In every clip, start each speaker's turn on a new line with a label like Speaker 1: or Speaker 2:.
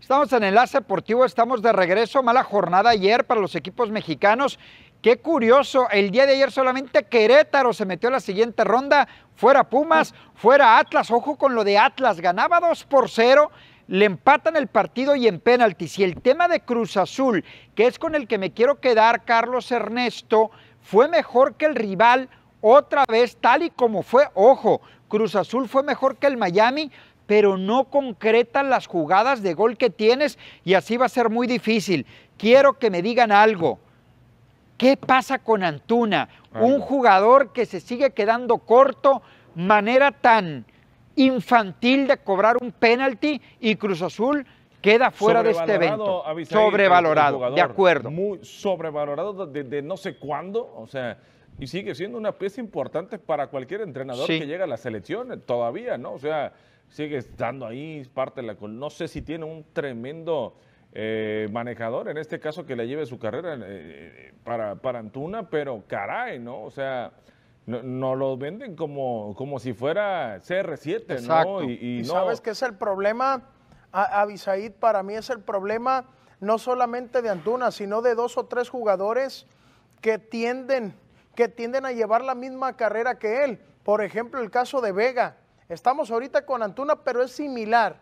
Speaker 1: Estamos en Enlace Deportivo, estamos de regreso. Mala jornada ayer para los equipos mexicanos. Qué curioso, el día de ayer solamente Querétaro se metió a la siguiente ronda. Fuera Pumas, fuera Atlas. Ojo con lo de Atlas, ganaba 2 por 0 le empatan el partido y en penaltis. Y el tema de Cruz Azul, que es con el que me quiero quedar, Carlos Ernesto, fue mejor que el rival otra vez, tal y como fue. Ojo, Cruz Azul fue mejor que el Miami, pero no concretan las jugadas de gol que tienes y así va a ser muy difícil. Quiero que me digan algo. ¿Qué pasa con Antuna? Un jugador que se sigue quedando corto, manera tan infantil de cobrar un penalti y Cruz Azul
Speaker 2: queda fuera de este evento. sobrevalorado, de acuerdo. Muy sobrevalorado desde no sé cuándo, o sea y sigue siendo una pieza importante para cualquier entrenador que llega a las selección, eh, todavía, ¿no? O sea, sigue estando ahí, parte de la... No sé si tiene un tremendo eh, manejador, en este caso que le lleve su carrera eh, para, para, Antuna, pero caray, ¿no? O sea, no, lo venden como, como si fuera CR7, Exacto. ¿no? Y, sabes
Speaker 3: qué es el problema, Avisaid, para mí es el problema no solamente de Antuna, sino de dos o tres jugadores que tienden que tienden a llevar la misma carrera que él. Por ejemplo, el caso de Vega. Estamos ahorita con Antuna, pero es similar.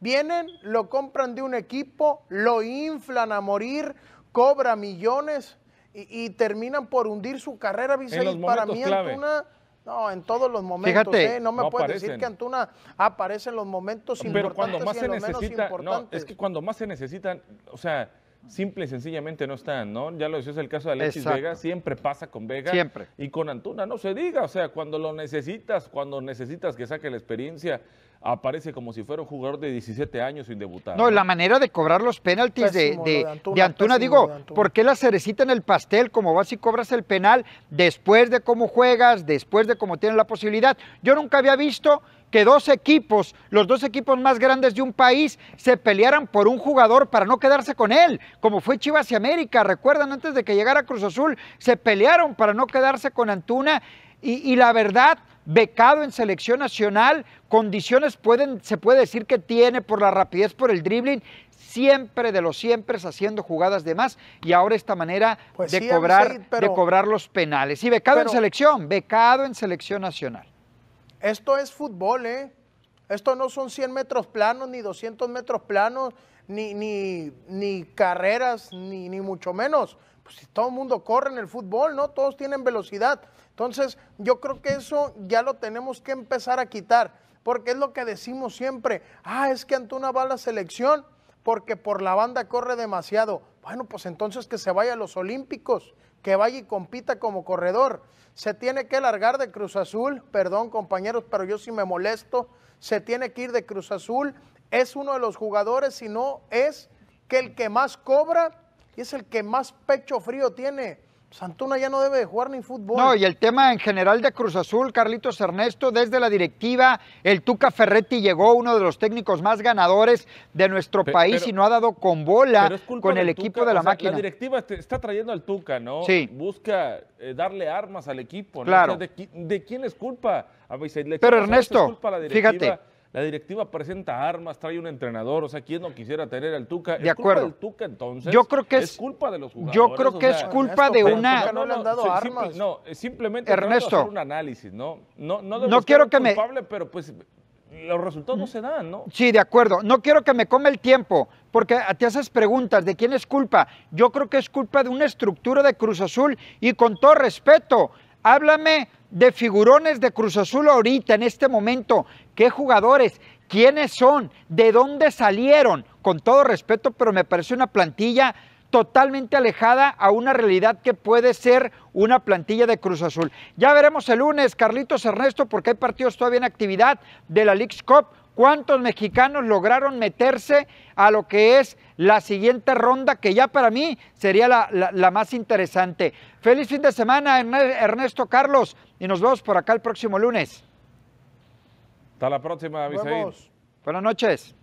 Speaker 3: Vienen, lo compran de un equipo, lo inflan a morir, cobra millones y, terminan por hundir su carrera. Vicente, para mí Antuna... No, en todos los momentos. ¿eh? no me puedes decir que Antuna aparece en los momentos Pero cuando más y en los menos importantes.
Speaker 2: es que cuando más se necesitan, o sea, simple y sencillamente no están, ¿no? Ya lo decías el caso de Alexis Vega, siempre pasa con Vega. Siempre. Y con Antuna, no se diga, o sea, cuando lo necesitas, cuando necesitas que saque la experiencia, aparece como si fuera un jugador de 17 años sin debutar. No, la
Speaker 1: manera de cobrar los penaltis de, Antuna, digo, ¿por qué la cerecita en el pastel? Como vas y cobras el penal después de cómo juegas, después de cómo tienes la posibilidad. Yo nunca había visto que dos equipos, los dos equipos más grandes de un país, se pelearan por un jugador para no quedarse con él, como fue Chivas y América. Recuerdan, antes de que llegara Cruz Azul, se pelearon para no quedarse con Antuna y, la verdad, becado en selección nacional, condiciones pueden, se puede decir que tiene por la rapidez, por el dribbling, siempre de los siempre haciendo jugadas de más y ahora esta manera pues de, cobrar, de cobrar los penales. Y becado en selección, becado en selección nacional.
Speaker 3: Esto es fútbol, ¿eh? Esto no son 100 metros planos, ni 200 metros planos, ni, ni, ni carreras, ni, ni mucho menos. Pues si todo el mundo corre en el fútbol, ¿no? Todos tienen velocidad. Entonces, yo creo que eso ya lo tenemos que empezar a quitar, porque es lo que decimos siempre. Ah, es que Antuna va a la selección porque por la banda corre demasiado. Bueno, pues entonces que se vaya a los Olímpicos, que vaya y compita como corredor. Se tiene que largar de Cruz Azul, perdón compañeros, pero yo sí me molesto. Se tiene que ir de Cruz Azul. Es uno de los jugadores, si no es que el que más cobra y es el que más pecho frío tiene. Santuna ya no debe jugar ni fútbol. No, y el
Speaker 1: tema en general de Cruz Azul, Carlitos Ernesto, desde la directiva, el Tuca Ferretti llegó, uno de los técnicos más ganadores de nuestro país y no ha dado con bola con el equipo de la máquina. La
Speaker 2: directiva está trayendo al Tuca, ¿no? Sí. Busca eh, darle armas al equipo, ¿no? Claro. de, quién es culpa? A pero Ernesto, culpa fíjate la directiva presenta armas, trae un entrenador, o sea, ¿quién no quisiera tener al Tuca? De ¿Es acuerdo. Culpa del Tuca entonces? Yo creo que es, culpa de los jugadores. Yo creo que es culpa de una no, le han dado armas. no, simplemente Ernesto, hacer un análisis, ¿no? No no, no quiero que culpable, me pero pues los resultados no se dan, ¿no?
Speaker 1: Sí, de acuerdo. No quiero que me coma el tiempo, porque te haces preguntas de quién es culpa. Yo creo que es culpa de una estructura de Cruz Azul y con todo respeto, háblame de figurones de Cruz Azul ahorita, en este momento? ¿Qué jugadores? ¿Quiénes son? ¿De dónde salieron? Con todo respeto, pero me parece una plantilla totalmente alejada a una realidad que puede ser una plantilla de Cruz Azul. Ya veremos el lunes, Carlitos Ernesto, porque hay partidos todavía en actividad de la League's Cup. ¿Cuántos mexicanos lograron meterse a lo que es la siguiente ronda, que ya para mí sería la, la más interesante? Feliz fin de semana, Ernesto Carlos y nos vemos por acá el próximo lunes.
Speaker 2: Hasta la próxima, Buenas noches.